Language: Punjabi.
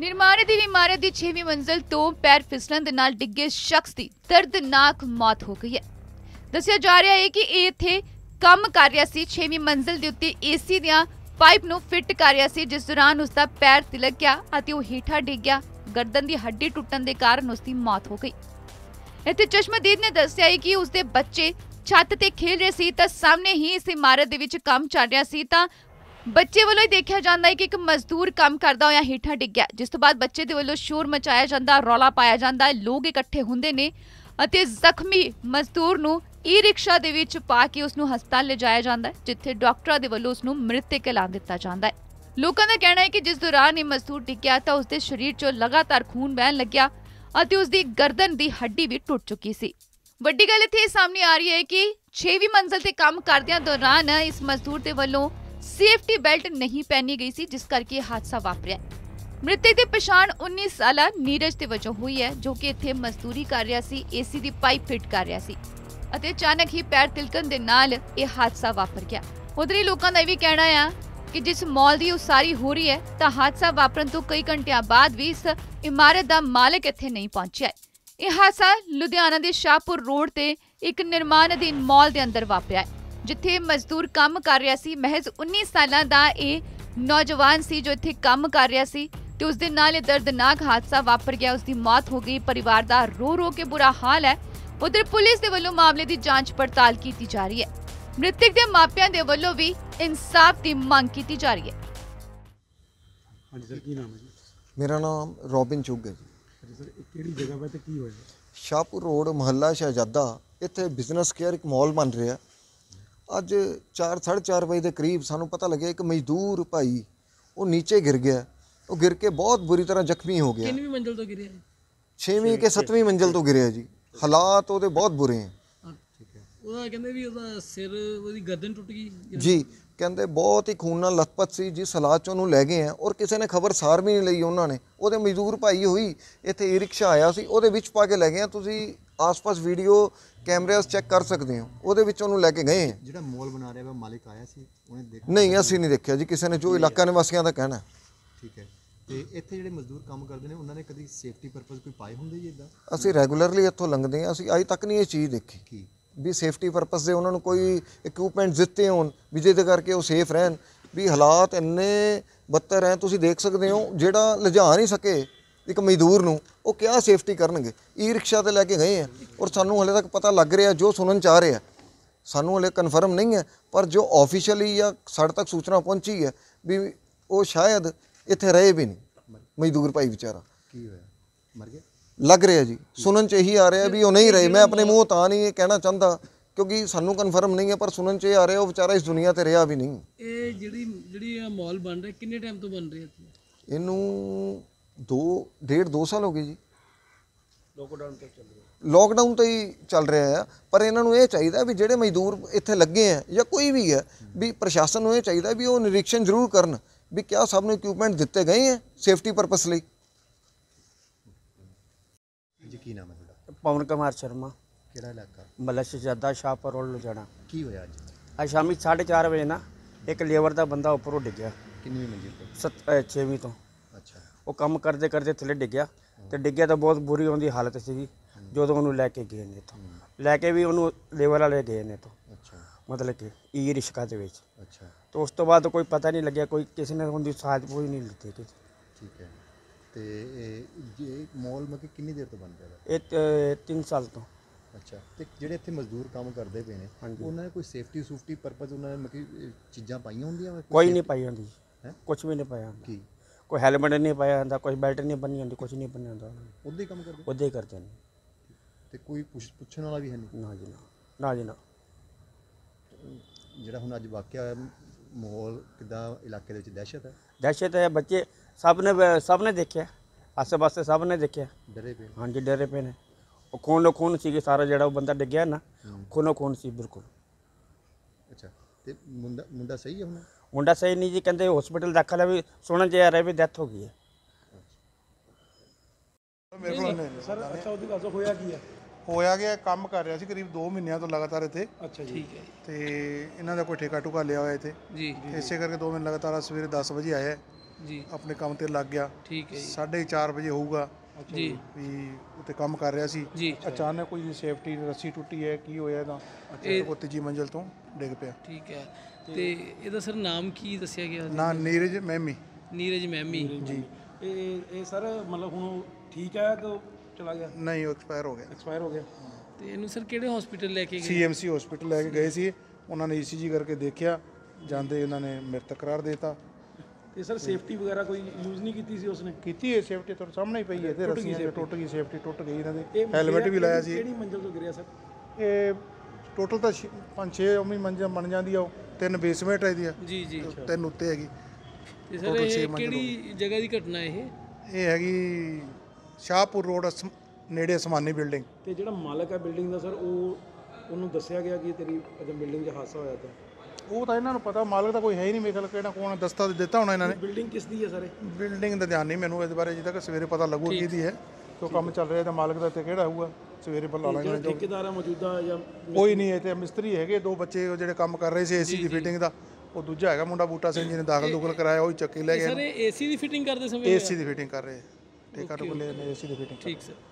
ਨਿਰਮਾਣ ਦੀ ਇਮਾਰਤ ਦੀ 6ਵੀਂ ਮੰਜ਼ਲ ਤੋਂ ਪੈਰ ਫਿਸਲਣ ਦੇ ਨਾਲ ਡਿੱਗੇ ਸ਼ਖਸ ਦੀ ਦਰਦਨਾਕ ਮੌਤ ਹੋ ਗਈ ਹੈ ਦੱਸਿਆ ਜਾ ਰਿਹਾ ਹੈ ਕਿ ਇਹ ਇੱਥੇ ਕੰਮ ਕਰ ਰਿਹਾ ਸੀ 6ਵੀਂ ਮੰਜ਼ਲ ਦੇ ਉੱਤੇ ਏਸੀ ਦੀਆਂ ਪਾਈਪ ਨੂੰ ਫਿੱਟ ਕਰ ਰਿਹਾ ਸੀ ਜਿਸ ਦੌਰਾਨ ਉਸ ਦਾ ਪੈਰ ਤਿਲਕ ਗਿਆ ਅਤੇ ਉਹ ਹੀਠਾ ਡਿੱਗ ਗਿਆ ਗਰਦਨ ਦੀ ਹੱਡੀ ਟੁੱਟਣ ਦੇ ਕਾਰਨ ਉਸ ਦੀ ਮੌਤ ਹੋ ਗਈ ਇੱਥੇ ਚਸ਼ਮਦੀਦ ਨੇ ਦੱਸਿਆ ਹੈ ਕਿ ਉਸ ਦੇ ਬੱਚੇ ਛੱਤ ਤੇ ਖੇਡ ਰਹੇ ਸੀ ਤਾਂ ਸਾਹਮਣੇ ਹੀ ਇਸ ਇਮਾਰਤ ਦੇ ਵਿੱਚ ਕੰਮ ਚੱਲ ਰਿਹਾ ਸੀ ਤਾਂ ਬੱਚੇ ਵੱਲੋਂ ਹੀ ਦੇਖਿਆ ਜਾਂਦਾ ਹੈ ਕਿ ਇੱਕ ਮਜ਼ਦੂਰ ਕੰਮ ਕਰਦਾ ਹੋਇਆ ਹੀਠਾ ਡਿੱਗ ਗਿਆ ਜਿਸ ਤੋਂ ਬਾਅਦ ਬੱਚੇ ਦੇ ਵੱਲੋਂ ਸ਼ੋਰ ਮਚਾਇਆ ਜਾਂਦਾ ਰੌਲਾ ਪਾਇਆ ਜਾਂਦਾ ਲੋਕ ਇਕੱਠੇ ਹੁੰਦੇ ਨੇ ਅਤੇ ਜ਼ਖਮੀ ਮਜ਼ਦੂਰ ਨੂੰ ਈ ਰਿਕਸ਼ਾ ਦੇ ਵਿੱਚ ਪਾ ਕੇ ਉਸ ਨੂੰ ਹਸਪਤਾਲ ਲਿਜਾਇਆ ਜਾਂਦਾ ਜਿੱਥੇ ਡਾਕਟਰਾਂ ਦੇ ਵੱਲੋਂ ਉਸ ਨੂੰ ਮ੍ਰਿਤਕ ਐਲਾਨ ਦਿੱਤਾ ਜਾਂਦਾ ਹੈ ਲੋਕਾਂ ਦਾ ਕਹਿਣਾ ਹੈ ਕਿ ਜਿਸ ਦੌਰਾਨ ਇਹ ਮਜ਼ਦੂਰ ਡਿੱਗਿਆ ਤਾਂ ਉਸ ਦੇ ਸਰੀਰ 'ਚੋਂ ਲਗਾਤਾਰ ਖੂਨ ਵਹਿਣ ਲੱਗਿਆ ਅਤੇ ਉਸ ਦੀ ਗਰਦਨ ਦੀ ਹੱਡੀ ਵੀ ਟੁੱਟ ਚੁੱਕੀ ਸੀ ਵੱਡੀ ਗੱਲ ਇੱਥੇ ਸਾਹਮਣੇ ਆ ਰਹੀ ਹੈ ਕਿ 6ਵੀਂ ਮੰਜ਼ਲ ਤੇ ਕੰਮ ਕਰਦਿਆਂ ਦੌਰਾਨ ਇਸ ਮਜ਼ਦੂਰ ਦੇ ਵੱਲੋਂ ਸੇਫਟੀ ਬੈਲਟ ਨਹੀਂ ਪਹਿਨੀ ਗਈ ਸੀ ਜਿਸ ਕਰਕੇ ਹਾਦਸਾ ਵਾਪਰਿਆ ਮ੍ਰਿਤਕ ਦੀ ਪਛਾਣ 19 ਸਾਲਾ ਨੀਰਜ ਤੇ ਵਜੋਂ ਹੋਈ ਹੈ ਜੋ ਕਿ ਇੱਥੇ ਮਜ਼ਦੂਰੀ ਕਰ ਰਿਹਾ ਸੀ ਏਸੀ ਦੀ ਪਾਈਪ ਫਿਟ ਕਰ ਰਿਹਾ ਸੀ ਅਤੇ ਅਚਾਨਕ ਹੀ ਪੈਰ ਤਿਲਕਣ ਦੇ ਨਾਲ ਇਹ ਹਾਦਸਾ ਵਾਪਰ ਗਿਆ ਉਧਰੀ ਲੋਕਾਂ ਦਾ ਇਹ ਵੀ ਕਹਿਣਾ ਆ ਕਿ ਜਿਸ ਮਾਲ ਦੀ ਉਸਾਰੀ ਹੋ ਰਹੀ ਹੈ ਤਾਂ ਹਾਦਸਾ ਵਾਪਰਨ ਤੋਂ ਕਈ ਘੰਟਿਆਂ ਬਾਅਦ ਵੀ ਇਸ ਇਮਾਰਤ ਦਾ ਮਾਲਕ ਇੱਥੇ ਨਹੀਂ ਪਹੁੰਚਿਆ ਇਹ ਹਾਦਸਾ ਲੁਧਿਆਣਾ ਦੇ ਸ਼ਾਹਪੁਰ ਰੋਡ ਤੇ ਇੱਕ ਨਿਰਮਾਣ ਅਧੀਨ ਮਾਲ ਦੇ ਅੰਦਰ ਵਾਪਰਿਆ ਹੈ ਜਿੱਥੇ ਮਜ਼ਦੂਰ ਕੰਮ ਕਰ ਰਿਹਾ ਸੀ ਮਹਿਜ਼ 19 ਸਾਲਾਂ ਦਾ ਇਹ ਨੌਜਵਾਨ ਸੀ ਜੋ ਇੱਥੇ ਕੰਮ ਕਰ ਰਿਹਾ ਸੀ ਤੇ ਉਸ ਦੇ ਨਾਲ ਇਹ ਦਰਦਨਾਕ ਹਾਦਸਾ ਵਾਪਰ ਗਿਆ ਉਸ ਦੀ ਮੌਤ ਹੋ ਗਈ ਪਰਿਵਾਰ ਦਾ ਰੋ ਰੋ ਕੇ ਬੁਰਾ ਹਾਲ ਹੈ ਉਧਰ ਪੁਲਿਸ ਦੇ ਵੱਲੋਂ ਮਾਮਲੇ ਦੀ ਜਾਂਚ ਪੜਤਾਲ ਕੀਤੀ ਜਾ ਰਹੀ ਹੈ ਮ੍ਰਿਤਕ ਦੇ ਮਾਪਿਆਂ ਦੇ ਵੱਲੋਂ ਵੀ ਇਨਸਾਫ ਦੀ ਮੰਗ ਕੀਤੀ ਜਾ ਰਹੀ ਹੈ ਹਾਂਜੀ ਸਰ ਕੀ ਨਾਮ ਹੈ ਜੀ ਮੇਰਾ ਨਾਮ ਰੋਬਿਨ ਚੁੱਗ ਹੈ ਜੀ ਸਰ ਇਹ ਕਿਹੜੀ ਜਗ੍ਹਾ 'ਤੇ ਕੀ ਹੋਇਆ ਸ਼ਾਹਪੁਰ ਰੋਡ ਮਹੱਲਾ ਸ਼ਹਿਜ਼ਾਦਾ ਇੱਥੇ ਬਿਜ਼ਨਸ ਕੇਅਰ ਇੱਕ ਮਾਲ ਬਣ ਰਿਹਾ ਅੱਜ 4 4:30 ਵਜੇ ਦੇ ਕਰੀਬ ਸਾਨੂੰ ਪਤਾ ਲੱਗਿਆ ਇੱਕ ਮਜ਼ਦੂਰ ਭਾਈ ਉਹ ਨੀਚੇ ਗਿਰ ਗਿਆ ਉਹ ਗਿਰ ਕੇ ਬਹੁਤ ਬੁਰੀ ਤਰ੍ਹਾਂ ਜ਼ਖਮੀ ਹੋ ਗਿਆ ਕਿੰਨੀ ਮੰਜ਼ਲ ਤੋਂ ਗਿਰਿਆ 6ਵੀਂ ਕੇ 7ਵੀਂ ਮੰਜ਼ਲ ਤੋਂ ਗਿਰਿਆ ਜੀ ਹਾਲਾਤ ਉਹਦੇ ਬਹੁਤ ਬੁਰੇ ਹੈ ਉਹਦਾ ਕਹਿੰਦੇ ਵੀ ਉਹਦਾ ਸਿਰ ਉਹਦੀ ਗਰਦਨ ਟੁੱਟ ਗਈ ਜੀ ਕਹਿੰਦੇ ਬਹੁਤ ਹੀ ਖੂਨ ਨਾਲ ਲਤਪਤ ਸੀ ਜੀ ਸਲਾਹ ਚੋਂ ਉਹਨੂੰ ਲੈ ਗਏ ਆ ਔਰ ਕਿਸੇ ਨੇ ਖਬਰ ਸਾਰ ਵੀ ਨਹੀਂ ਲਈ ਉਹਨਾਂ ਨੇ ਉਹਦੇ ਮਜ਼ਦੂਰ ਭਾਈ ਹੋਈ ਇੱਥੇ ਈ ਰਿਕਸ਼ਾ ਆਇਆ ਸੀ ਉਹਦੇ ਵਿੱਚ ਪਾ ਕੇ ਲੈ ਗਏ ਆ ਤੁਸੀਂ ਆਸ-ਪਾਸ ਵੀਡੀਓ ਕੈਮਰਾਸ ਚੈੱਕ ਕਰ ਸਕਦੇ ਹੋ ਉਹਦੇ ਵਿੱਚ ਉਹਨੂੰ ਲੈ ਕੇ ਗਏ ਹਾਂ ਜਿਹੜਾ ਮੋਲ ਬਣਾ ਰਿਹਾ ਵਾ ਮਾਲਿਕ ਆਇਆ ਸੀ ਉਹਨੇ ਦੇਖਿਆ ਨਹੀਂ ਅਸੀਂ ਨਹੀਂ ਦੇਖਿਆ ਜੀ ਕਿਸੇ ਨੇ ਜੋ ਇਲਾਕਾ ਨਿਵਾਸੀਆਂ ਦਾ ਕਹਿਣਾ ਠੀਕ ਹੈ ਤੇ ਇੱਥੇ ਜਿਹੜੇ ਮਜ਼ਦੂਰ ਕੰਮ ਕਰਦੇ ਨੇ ਉਹਨਾਂ ਨੇ ਕਦੀ ਸੇਫਟੀ ਪਰਪਸ ਕੋਈ ਪਾਏ ਹੁੰਦੇ ਜੀ ਇਦਾਂ ਅਸੀਂ ਰੈਗੂਲਰਲੀ ਇੱਥੋਂ ਲੰਘਦੇ ਹਾਂ ਅਸੀਂ ਅਜੇ ਤੱਕ ਨਹੀਂ ਇਹ ਚੀਜ਼ ਦੇਖੀ ਵੀ ਸੇਫਟੀ ਪਰਪਸ ਦੇ ਉਹਨਾਂ ਨੂੰ ਕੋਈ ਇਕਵਿਪਮੈਂਟ ਦਿੱਤੇ ਹੋਣ ਵੀ ਜਿਹਦੇ ਕਰਕੇ ਉਹ ਸੇਫ ਰਹਿਣ ਵੀ ਹਾਲਾਤ ਇੰਨੇ ਬੱਤਰ ਹੈ ਤੁਸੀਂ ਦੇਖ ਸਕਦੇ ਹੋ ਜਿਹੜਾ ਲਿਜਾ ਨਹੀਂ ਸਕੇ ਇੱਕ ਮਜ਼ਦੂਰ ਨੂੰ ਉਹ ਕਿਹਾ ਸੇਫਟੀ ਕਰਨਗੇ ਈ ਰਿਕਸ਼ਾ ਤੇ ਲੈ ਕੇ ਗਏ ਆ ਔਰ ਸਾਨੂੰ ਹਲੇ ਤੱਕ ਪਤਾ ਲੱਗ ਰਿਹਾ ਜੋ ਸੁਣਨ ਚਾਹ ਰਿਹਾ ਸਾਨੂੰ ਹਲੇ ਕਨਫਰਮ ਨਹੀਂ ਹੈ ਪਰ ਜੋ ਆਫੀਸ਼ੀਅਲੀ ਜਾਂ ਸੜ ਤੱਕ ਸੂਚਨਾ ਪਹੁੰਚੀ ਹੈ ਵੀ ਉਹ ਸ਼ਾਇਦ ਇੱਥੇ ਰਹੇ ਵੀ ਨਹੀਂ ਮਜ਼ਦੂਰ ਭਾਈ ਵਿਚਾਰਾ ਕੀ ਹੋਇਆ ਮਰ ਗਿਆ ਲੱਗ ਰਿਹਾ ਜੀ ਸੁਣਨ ਚ ਇਹੀ ਆ ਰਿਹਾ ਵੀ ਉਹ ਨਹੀਂ ਰਹੇ ਮੈਂ ਆਪਣੇ ਮੂੰਹ ਤਾਂ ਨਹੀਂ ਇਹ ਕਹਿਣਾ ਚਾਹੁੰਦਾ ਕਿਉਂਕਿ ਸਾਨੂੰ ਕਨਫਰਮ ਨਹੀਂ ਹੈ ਪਰ ਸੁਣਨ ਚ ਇਹ ਆ ਰਿਹਾ ਉਹ ਵਿਚਾਰਾ ਇਸ ਦੁਨੀਆ ਤੇ ਰਿਹਾ ਵੀ ਨਹੀਂ ਇਹ ਜਿਹੜੀ ਜਿਹੜੀ ਮਾਲ ਬਣ ਰਿਹਾ ਕਿੰਨੇ ਟਾਈਮ ਤੋਂ ਬਣ ਰਿਹਾ ਇਹਨੂੰ 2 ਡੇਢ 2 ਸਾਲ ਹੋ ਗਏ ਜੀ ਲੋਕਡਾਊਨ ਤੋਂ ਚੱਲ ਰਿਹਾ ਲੋਕਡਾਊਨ ਤੋਂ ਹੀ ਚੱਲ ਰਿਹਾ ਆ ਪਰ ਇਹਨਾਂ ਨੂੰ ਇਹ ਚਾਹੀਦਾ ਵੀ ਜਿਹੜੇ ਮਜ਼ਦੂਰ ਇੱਥੇ ਲੱਗੇ ਆ ਜਾਂ ਕੋਈ ਵੀ ਹੈ ਵੀ ਪ੍ਰਸ਼ਾਸਨ ਨੂੰ ਇਹ ਚਾਹੀਦਾ ਵੀ ਉਹ ਨਿਰੀਖਣ ਜ਼ਰੂਰ ਕਰਨ ਵੀ ਕਿਆ ਸਭ ਨੂੰ ਇਕਵਿਪਮੈਂਟ ਦਿੱਤੇ ਗਏ ਆ ਸੇਫਟੀ ਪਰਪਸ ਲਈ ਜੀ ਕੀ ਨਾਮ ਹੈ ਤੁਹਾਡਾ ਪਵਨ ਕੁਮਾਰ ਸ਼ਰਮਾ ਕਿਹੜਾ ਇਲਾਕਾ ਮਲਸ਼ ਸ਼ਹਜ਼ਾਦਾ ਸ਼ਾਹਪੁਰ ਰੋਡ ਜਾਣਾ ਕੀ ਹੋਇਆ ਅੱਜ ਅੱਜ ਸ਼ਾਮੀ 4:30 ਵਜੇ ਨਾ ਇੱਕ ਲੇਬਰ ਦਾ ਬੰਦਾ ਉੱਪਰੋਂ ਡਿੱਗਿਆ ਕਿੰਨੀ ਮੰਜ਼ਿਲ ਤੇ 6ਵੀਂ ਤੋਂ ਅੱਛਾ ਉਹ ਕੰਮ ਕਰਦੇ ਕਰਦੇ ਥੱਲੇ ਡਿੱਗਿਆ ਤੇ ਡਿੱਗਿਆ ਤਾਂ ਬਹੁਤ ਬੁਰੀ ਦੀ ਹਾਲਤ ਸੀਗੀ ਜਦੋਂ ਉਹਨੂੰ ਲੈ ਕੇ ਗਏ ਨੇ ਤਾਂ ਲੈ ਕੇ ਵੀ ਉਹਨੂੰ ਲੇਵਰ ਵਾਲੇ ਗਏ ਨੇ ਤਾਂ ਅੱਛਾ ਮਤਲਬ ਕਿ ਈ ਰਿਸ਼ਕਾ ਦੇ ਵਿੱਚ ਅੱਛਾ ਤੇ ਉਸ ਤੋਂ ਬਾਅਦ ਕੋਈ ਪਤਾ ਨਹੀਂ ਲੱਗਿਆ ਕੋਈ ਕਿਸੇ ਨੇ ਉਹਦੀ ਸਾਥ ਕੋਈ ਨਹੀਂ ਲਈ ਕਿ ਠੀਕ ਹੈ ਤੇ ਇਹ ਇਹ ਮੌਲ ਮਤਲਬ ਕਿੰਨੀ ਦੇਰ ਤੋਂ ਬਣ ਰਿਹਾ ਇਹ 3 ਸਾਲ ਤੋਂ ਅੱਛਾ ਤੇ ਜਿਹੜੇ ਇੱਥੇ ਮਜ਼ਦੂਰ ਕੰਮ ਕਰਦੇ ਪਏ ਨੇ ਉਹਨਾਂ ਨੇ ਕੋਈ ਸੇਫਟੀ ਸੂਫਟੀ ਪਰਪਸ ਉਹਨਾਂ ਨੇ ਮਤਲਬ ਚੀਜ਼ਾਂ ਪਾਈਆਂ ਹੁੰਦੀਆਂ ਕੋਈ ਨਹੀਂ ਪਾਈ ਹੁੰਦੀ ਕੁਝ ਵੀ ਨਹੀਂ ਪਾਇਆ ਕੀ ਕੋਈ ਹੈਲਮਟ ਨਹੀਂ ਪਾਇਆ ਹੁੰਦਾ ਕੋਈ ਬੈਲਟ ਨਹੀਂ ਬੰਨੀ ਹੁੰਦੀ ਕੁਝ ਨਹੀਂ ਬੰਨਿਆ ਹੁੰਦਾ ਉਹਦੇ ਹੀ ਕੰਮ ਕਰਦੇ ਉਹਦੇ ਹੀ ਕਰਦੇ ਨੇ ਤੇ ਕੋਈ ਪੁੱਛ- ਪੁੱਛਣ ਵਾਲਾ ਵੀ ਹੈ ਨਹੀਂ ਨਾ ਜੀ ਨਾ ਨਾ ਜੀ ਨਾ ਜਿਹੜਾ ਹੁਣ ਅੱਜ ਵਾਕਿਆ ਹੋਇਆ ਮਾਹੌਲ ਕਿਦਾਂ ਇਲਾਕੇ ਦੇ ਵਿੱਚ ਦਹਿਸ਼ਤ ਹੈ ਦਹਿਸ਼ਤ ਹੈ ਬੱਚੇ ਸਭ ਨੇ ਸਭ ਨੇ ਦੇਖਿਆ ਆਸੇ ਪਾਸੇ ਸਭ ਨੇ ਦੇਖਿਆ ਡਰੇ ਪਏ ਹਾਂਜੀ ਡਰੇ ਪਏ ਨੇ ਉਹ ਖੂਨੋ ਖੂਨ ਕਿ ਸਾਰਾ ਜਿਹੜਾ ਉਹ ਬੰਦਾ ਡਿੱਗਿਆ ਨਾ ਖੂਨੋ ਖੂਨ ਸੀ ਬਿਲਕੁਲ ਅੱਛਾ ਤੇ ਮੁੰਡਾ ਮੁੰਡਾ ਸਹੀ ਹੈ ਹੁਣ ਮੁੰਡਾ ਸਹੀ ਨਹੀਂ ਜੀ ਕਹਿੰਦੇ ਹਸਪੀਟਲ ਦਾਖਲ ਹੈ ਵੀ ਸੁਣਨ ਜੇ ਆ ਰਿਹਾ ਵੀ ਡੈਥ ਹੋ ਗਈ ਹੈ ਮੇਰੇ ਕੋਲ ਨਹੀਂ ਸਰ ਅੱਛਾ ਉਹਦੀ ਹੋਇਆ ਕੀ ਹੈ ਹੋਇਆ ਗਿਆ ਕੰਮ ਕਰ ਰਿਹਾ ਸੀ ਕਰੀਬ 2 ਮਹੀਨਿਆਂ ਤੋਂ ਲਗਾਤਾਰ ਇੱਥੇ ਅੱਛਾ ਜੀ ਠੀਕ ਹੈ ਤੇ ਇਹਨਾਂ ਦਾ ਕੋਈ ਠੇਕਾ ਟੁਕਾ ਲਿਆ ਹੋਇਆ ਇੱਥੇ ਜੀ ਇਸੇ ਕਰਕੇ 2 ਮਹੀਨੇ ਲਗਾਤਾਰ ਸਵੇਰੇ 10 ਵਜੇ ਆਇਆ ਜੀ ਆਪਣੇ ਕੰਮ ਤੇ ਲੱਗ ਗਿਆ ਠੀਕ ਹੈ ਜੀ 4:30 ਵਜੇ ਹੋਊਗਾ ਜੀ ਵੀ ਉੱਤੇ ਕੰਮ ਕਰ ਰਿਹਾ ਸੀ ਅਚਾਨਕ ਕੋਈ ਸੇਫਟੀ ਰੱਸੀ ਟੁੱਟੀ ਹੈ ਕੀ ਹੋਇਆ ਤਾਂ ਅਚਾਨਕ ਉਹ ਤੀਜੀ ਮੰਜ਼ਲ ਤੋਂ ਡਿੱਗ ਪਿਆ ਠੀਕ ਹੈ ਤੇ ਇਹਦਾ ਸਰ ਨਾਮ ਕੀ ਦੱਸਿਆ ਗਿਆ ਨਾ ਨੀਰਜ ਮਹਿਮੀ ਨੀਰਜ ਮਹਿਮੀ ਜੀ ਇਹ ਇਹ ਸਰ ਮਤਲਬ ਹੁਣ ਠੀਕ ਹੈ ਕਿ ਚਲਾ ਗਿਆ ਨਹੀਂ ਉਹ ਐਕਸਪਾਇਰ ਹੋ ਗਿਆ ਐਕਸਪਾਇਰ ਹੋ ਗਿਆ ਤੇ ਇਹਨੂੰ ਸਰ ਕਿਹੜੇ ਹਸਪੀਟਲ ਲੈ ਕੇ ਗਏ ਸੀਐਮਸੀ ਹਸਪੀਟਲ ਲੈ ਕੇ ਗਏ ਸੀ ਉਹਨਾਂ ਨੇ ਈਸੀਜੀ e ਕਰਕੇ ਦੇਖਿਆ ਜਾਂਦੇ ਉਹਨਾਂ ਨੇ ਮਰਤ ਕਰਾਰ ਦਿੱਤਾ ਤੇ ਸਰ ਸੇਫਟੀ ਵਗੈਰਾ ਕੋਈ ਯੂਜ਼ ਨਹੀਂ ਕੀਤੀ ਸੀ ਉਸਨੇ ਕੀਤੀ ਹੈ ਸੇਫਟੀ ਤੁਹਾਡੇ ਸਾਹਮਣੇ ਹੀ ਪਈ ਹੈ ਤੇ ਰੱਸੀ ਟੁੱਟ ਗਈ ਸੇਫਟੀ ਟੁੱਟ ਗਈ ਇਹਨਾਂ ਦੇ ਹੈਲਮਟ ਵੀ ਲਾਇਆ ਸੀ ਕਿਹੜੀ ਮੰਜ਼ਲ ਤੋਂ ਗਿਰਿਆ ਸਰ ਇਹ ਟੋਟਲ ਤਾਂ 5-6 ਉਮੀ ਮੰਜ਼ਲ ਬਣ ਜਾਂਦੀ ਆ ਉਹ ਤਿੰਨ ਬੇਸਮੈਂਟ ਹੈ ਦੀ ਆ ਜੀ ਜੀ ਤਿੰਨ ਉੱਤੇ ਹੈਗੀ ਇਹ ਸਰ ਇਹ ਕਿਹੜੀ ਜਗ੍ਹਾ ਦੀ ਘਟਨਾ ਇਹ ਇਹ ਹੈਗੀ ਸ਼ਾਹਪੁਰ ਰੋਡ ਨੇੜੇ ਅਸਮਾਨੀ ਬਿਲਡਿੰਗ ਤੇ ਜਿਹੜਾ ਮਾਲਕ ਹੈ ਬਿਲਡਿੰਗ ਦਾ ਸਰ ਉਹ ਉਹਨੂੰ ਦੱਸਿਆ ਗਿਆ ਕਿ ਤੇਰੀ ਅਜਾ ਬਿਲਡਿੰਗ 'ਚ ਹਾਦਸਾ ਹੋਇਆ ਤਾਂ ਉਹ ਤਾਂ ਇਹਨਾਂ ਨੂੰ ਪਤਾ ਮਾਲਕ ਤਾਂ ਕੋਈ ਹੈ ਹੀ ਨਹੀਂ ਮੇਰੇ ਖਿਆਲ ਕਿਹੜਾ ਕੋਣ ਦਸਤਾ ਦਿੱਤਾ ਹੋਣਾ ਇਹਨਾਂ ਨੇ ਬਿਲਡਿੰਗ ਕਿਸ ਦੀ ਹੈ ਸਰ ਬਿਲਡਿੰਗ ਦਾ ਧਿਆਨ ਨਹੀਂ ਮੈਨੂੰ ਇਹਦੇ ਬਾਰੇ ਜਿੱਦਾਂ ਕਿ ਸਵੇਰੇ ਪਤਾ ਲੱਗੂ ਕੀ ਦੀ ਹੈ ਕਿ ਕੰਮ ਚੱਲ ਰਿਹਾ ਤਾਂ ਮਾਲਕ ਦਾ ਇੱਥੇ ਕਿਹੜਾ ਹੋਊਗਾ ਸਵੇਰੇ ਬੁਲਾ ਲਾਂਗੇ ਜੋ ਠੇਕੇਦਾਰ ਹੈ ਮੌਜੂਦਾ ਜਾਂ ਕੋਈ ਨਹੀਂ ਹੈ ਤੇ ਮਿਸਤਰੀ ਹੈਗੇ ਦੋ ਬੱਚੇ ਜਿਹੜੇ ਕੰਮ ਕਰ ਰਹੇ ਸੀ ਏਸੀ ਦੀ ਫਿਟਿੰਗ ਦਾ ਉਹ ਦੂਜਾ ਹੈਗਾ ਮੁੰਡਾ ਬੂਟਾ ਸਿੰਘ ਜੀ ਨੇ ਦਾਖਲ ਦੁਖਲ ਕਰਾਇਆ ਉਹ ਹੀ ਚੱਕੀ ਲੈ ਗਿਆ ਸਰ ਏਸੀ ਦੀ ਫਿਟਿੰਗ ਕਰਦੇ ਸਮੇਂ ਏਸੀ ਦੀ ਫਿਟਿੰਗ ਕਰ ਰਹੇ ਠੇਕਾ ਟੁਕਲੇ ਨੇ ਏਸੀ ਦੀ ਫਿਟਿੰਗ ਠੀਕ ਸਰ